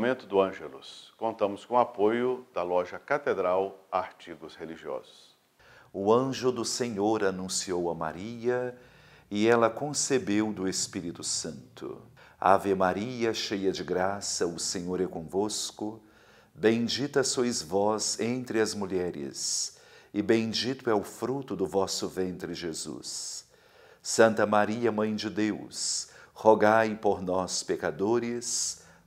Momento do Ângelus. Contamos com o apoio da loja Catedral Artigos Religiosos. O anjo do Senhor anunciou a Maria e ela concebeu do Espírito Santo. Ave Maria, cheia de graça, o Senhor é convosco. Bendita sois vós entre as mulheres, e bendito é o fruto do vosso ventre, Jesus. Santa Maria, Mãe de Deus, rogai por nós, pecadores,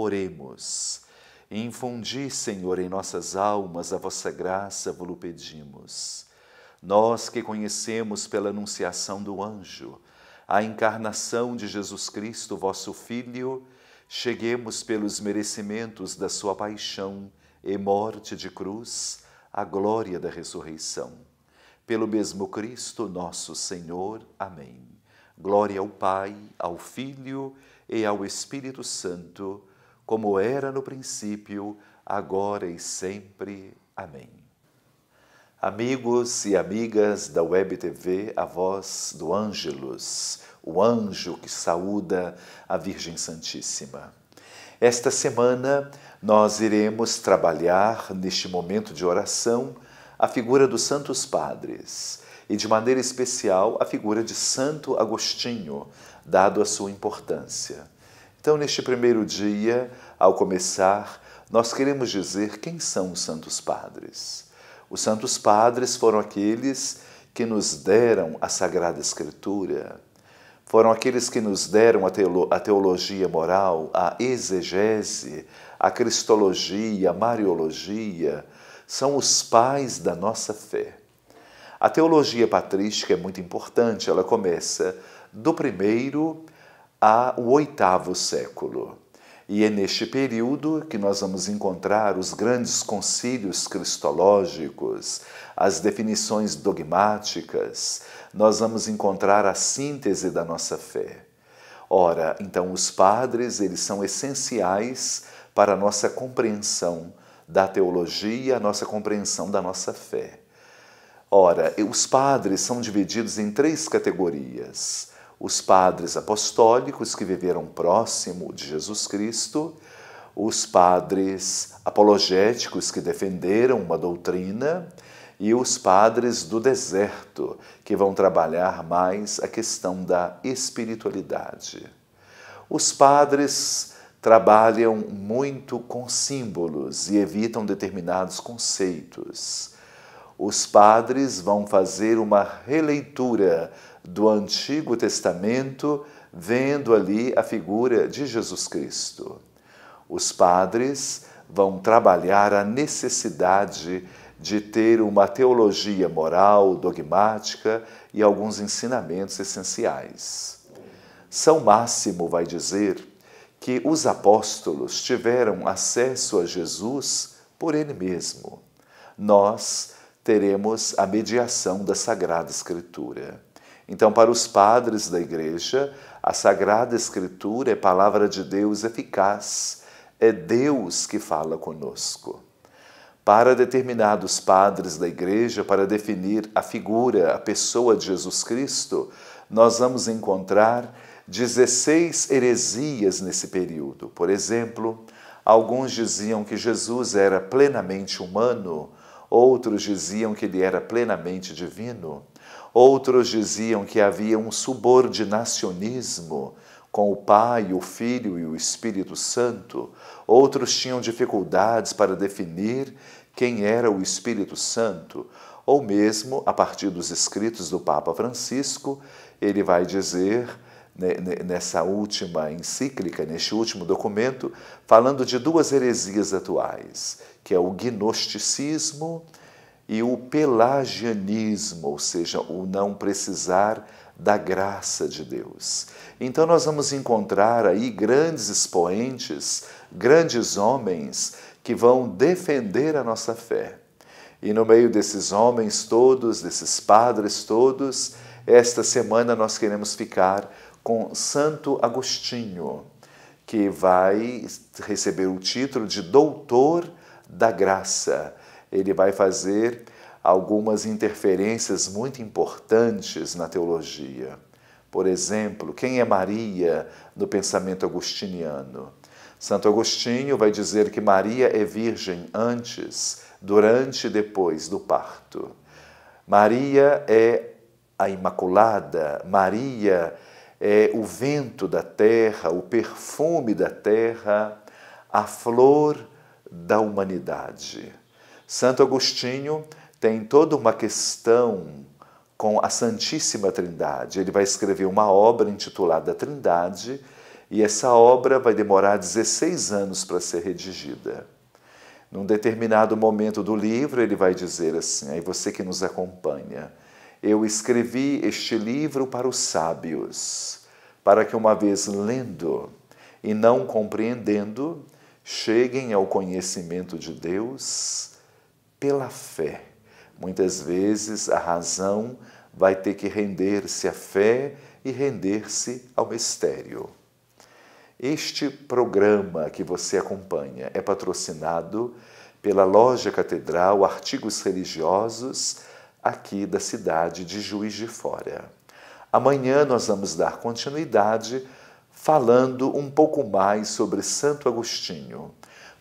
Oremos. Infundi, Senhor, em nossas almas a vossa graça, vos pedimos. Nós que conhecemos pela anunciação do anjo a encarnação de Jesus Cristo, vosso Filho, cheguemos pelos merecimentos da sua paixão e morte de cruz à glória da ressurreição. Pelo mesmo Cristo, nosso Senhor. Amém. Glória ao Pai, ao Filho e ao Espírito Santo como era no princípio, agora e sempre. Amém. Amigos e amigas da Web TV, a voz do Ângelus, o anjo que saúda a Virgem Santíssima. Esta semana nós iremos trabalhar neste momento de oração a figura dos santos padres e de maneira especial a figura de Santo Agostinho, dado a sua importância. Então, neste primeiro dia, ao começar, nós queremos dizer quem são os Santos Padres. Os Santos Padres foram aqueles que nos deram a Sagrada Escritura, foram aqueles que nos deram a, teolo a teologia moral, a exegese, a cristologia, a mariologia, são os pais da nossa fé. A teologia patrística é muito importante, ela começa do primeiro ao oitavo século. E é neste período que nós vamos encontrar os grandes concílios cristológicos, as definições dogmáticas, nós vamos encontrar a síntese da nossa fé. Ora, então os padres, eles são essenciais para a nossa compreensão da teologia, a nossa compreensão da nossa fé. Ora, os padres são divididos em três categorias os padres apostólicos que viveram próximo de Jesus Cristo, os padres apologéticos que defenderam uma doutrina e os padres do deserto que vão trabalhar mais a questão da espiritualidade. Os padres trabalham muito com símbolos e evitam determinados conceitos. Os padres vão fazer uma releitura do Antigo Testamento, vendo ali a figura de Jesus Cristo. Os padres vão trabalhar a necessidade de ter uma teologia moral, dogmática e alguns ensinamentos essenciais. São Máximo vai dizer que os apóstolos tiveram acesso a Jesus por ele mesmo. Nós teremos a mediação da Sagrada Escritura. Então, para os padres da igreja, a Sagrada Escritura é palavra de Deus eficaz, é Deus que fala conosco. Para determinados padres da igreja, para definir a figura, a pessoa de Jesus Cristo, nós vamos encontrar 16 heresias nesse período. Por exemplo, alguns diziam que Jesus era plenamente humano, outros diziam que ele era plenamente divino. Outros diziam que havia um subordinacionismo com o Pai, o Filho e o Espírito Santo. Outros tinham dificuldades para definir quem era o Espírito Santo, ou mesmo, a partir dos escritos do Papa Francisco, ele vai dizer né, né, nessa última encíclica, neste último documento, falando de duas heresias atuais, que é o gnosticismo e o pelagianismo, ou seja, o não precisar da graça de Deus. Então nós vamos encontrar aí grandes expoentes, grandes homens que vão defender a nossa fé. E no meio desses homens todos, desses padres todos, esta semana nós queremos ficar com Santo Agostinho, que vai receber o título de Doutor da Graça ele vai fazer algumas interferências muito importantes na teologia. Por exemplo, quem é Maria no pensamento agostiniano? Santo Agostinho vai dizer que Maria é virgem antes, durante e depois do parto. Maria é a Imaculada, Maria é o vento da terra, o perfume da terra, a flor da humanidade. Santo Agostinho tem toda uma questão com a Santíssima Trindade. Ele vai escrever uma obra intitulada Trindade, e essa obra vai demorar 16 anos para ser redigida. Num determinado momento do livro, ele vai dizer assim: aí você que nos acompanha, eu escrevi este livro para os sábios, para que uma vez lendo e não compreendendo, cheguem ao conhecimento de Deus pela fé. Muitas vezes a razão vai ter que render-se à fé e render-se ao mistério. Este programa que você acompanha é patrocinado pela Loja Catedral Artigos Religiosos, aqui da cidade de Juiz de Fora. Amanhã nós vamos dar continuidade falando um pouco mais sobre Santo Agostinho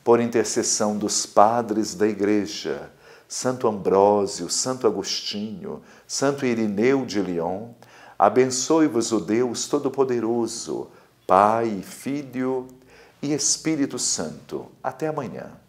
por intercessão dos padres da Igreja, Santo Ambrósio, Santo Agostinho, Santo Irineu de Lyon, abençoe-vos o Deus Todo-Poderoso, Pai, Filho e Espírito Santo. Até amanhã.